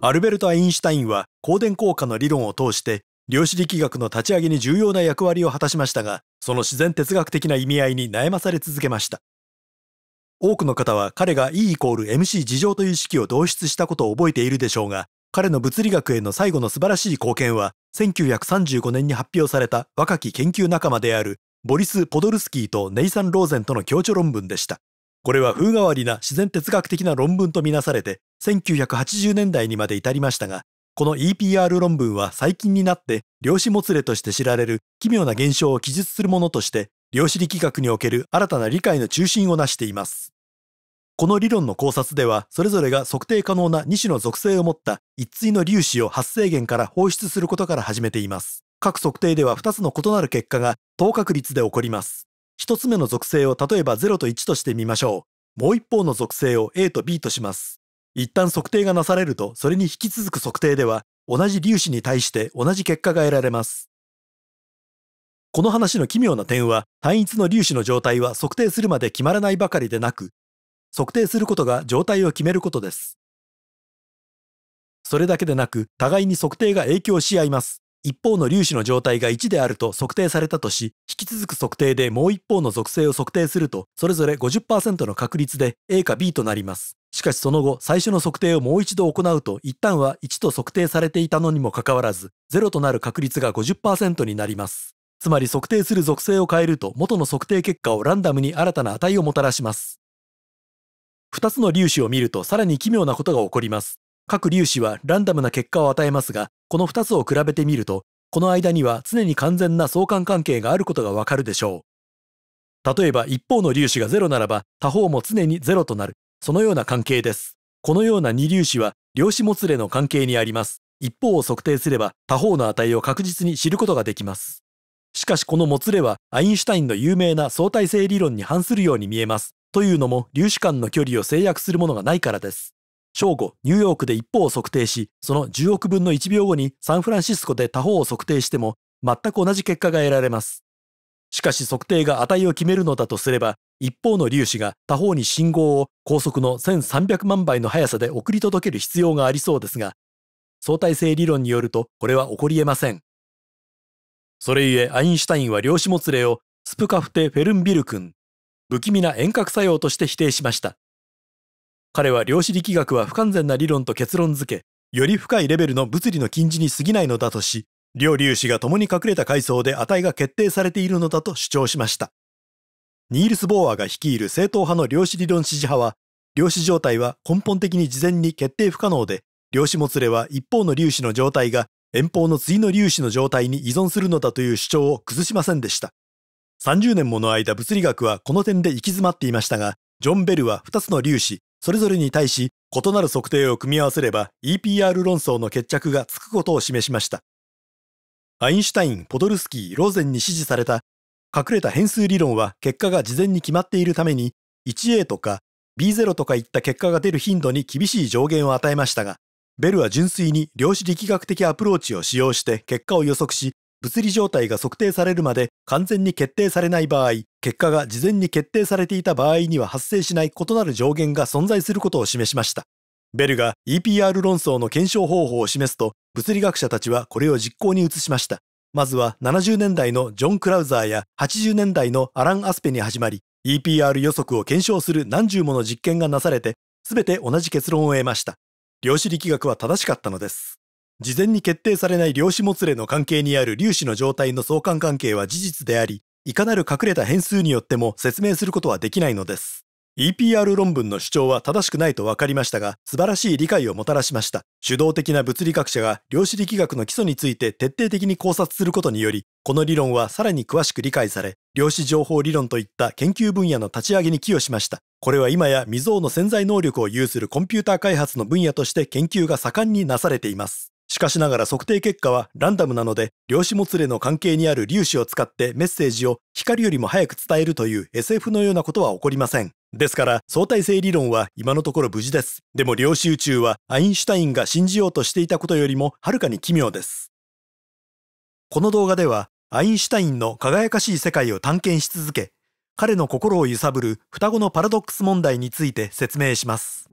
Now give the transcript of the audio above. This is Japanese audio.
アルベルト・アインシュタインは光電効果の理論を通して量子力学の立ち上げに重要な役割を果たしましたが、その自然哲学的な意味合いに悩まされ続けました。多くの方は彼が E イコール MC 事情という式を導出したことを覚えているでしょうが、彼の物理学への最後の素晴らしい貢献は、1935年に発表された若き研究仲間であるボリス・ポドルスキーとネイサン・ローゼンとの共著論文でした。これは風変わりな自然哲学的な論文とみなされて、1980年代にまで至りましたが、この EPR 論文は最近になって量子もつれとして知られる奇妙な現象を記述するものとして量子力学における新たな理解の中心を成しています。この理論の考察では、それぞれが測定可能な2種の属性を持った一対の粒子を発生源から放出することから始めています。各測定では2つの異なる結果が等確率で起こります。1つ目の属性を例えば0と1としてみましょう。もう一方の属性を A と B とします。一旦測定がなされると、それに引き続く測定では、同じ粒子に対して同じ結果が得られます。この話の奇妙な点は、単一の粒子の状態は測定するまで決まらないばかりでなく、測定することが状態を決めることです。それだけでなく、互いに測定が影響し合います。一方の粒子の状態が1であると測定されたとし、引き続く測定でもう一方の属性を測定すると、それぞれ50%の確率で A か B となります。しかしその後、最初の測定をもう一度行うと、一旦は1と測定されていたのにもかかわらず、0となる確率が50%になります。つまり測定する属性を変えると、元の測定結果をランダムに新たな値をもたらします。2つの粒子を見ると、さらに奇妙なことが起こります。各粒子はランダムな結果を与えますが、この2つを比べてみると、この間には常に完全な相関関係があることがわかるでしょう。例えば一方の粒子が0ならば他方も常に0となるそのような関係です。このような二粒子は量子もつれの関係にあります。一方を測定すれば他方の値を確実に知ることができます。しかしこのもつれはアインシュタインの有名な相対性理論に反するように見えます。というのも粒子間の距離を制約するものがないからです。正午、ニューヨークで一方を測定し、その10億分の1秒後にサンフランシスコで他方を測定しても全く同じ結果が得られます。しかし測定が値を決めるのだとすれば、一方の粒子が他方に信号を高速の1300万倍の速さで送り届ける必要がありそうですが、相対性理論によるとこれは起こり得ません。それゆえアインシュタインは量子もつれをスプカフテ・フェルンビル君、不気味な遠隔作用として否定しました。彼は量子力学は不完全な理論と結論付け、より深いレベルの物理の禁じに過ぎないのだとし、両粒子が共に隠れた階層で値が決定されているのだと主張しました。ニールス・ボーアが率いる正統派の量子理論支持派は、量子状態は根本的に事前に決定不可能で、量子もつれは一方の粒子の状態が遠方の次の粒子の状態に依存するのだという主張を崩しませんでした。30年もの間物理学はこの点で行き詰まっていましたが、ジョン・ベルは2つの粒子、それぞれに対し異なる測定を組み合わせれば EPR 論争の決着がつくことを示しました。アインシュタイン、ポドルスキー、ローゼンに支持された隠れた変数理論は結果が事前に決まっているために 1A とか B0 とかいった結果が出る頻度に厳しい上限を与えましたが、ベルは純粋に量子力学的アプローチを使用して結果を予測し、物理状態が測定されるまで完全に決定されない場合、結果が事前に決定されていた場合には発生しない異なる上限が存在することを示しました。ベルが EPR 論争の検証方法を示すと、物理学者たちはこれを実行に移しました。まずは70年代のジョン・クラウザーや80年代のアラン・アスペに始まり、EPR 予測を検証する何十もの実験がなされて、全て同じ結論を得ました。量子力学は正しかったのです。事前に決定されない量子もつれの関係にある粒子の状態の相関関係は事実であり、いかなる隠れた変数によっても説明することはできないのです。EPR 論文の主張は正しくないと分かりましたが、素晴らしい理解をもたらしました。主導的な物理学者が量子力学の基礎について徹底的に考察することにより、この理論はさらに詳しく理解され、量子情報理論といった研究分野の立ち上げに寄与しました。これは今や未曾有の潜在能力を有するコンピューター開発の分野として研究が盛んになされています。しかしながら測定結果はランダムなので、量子もつれの関係にある粒子を使ってメッセージを光よりも早く伝えるという SF のようなことは起こりません。ですから相対性理論は今のところ無事です。でも量子宇宙はアインシュタインが信じようとしていたことよりもはるかに奇妙です。この動画ではアインシュタインの輝かしい世界を探検し続け、彼の心を揺さぶる双子のパラドックス問題について説明します。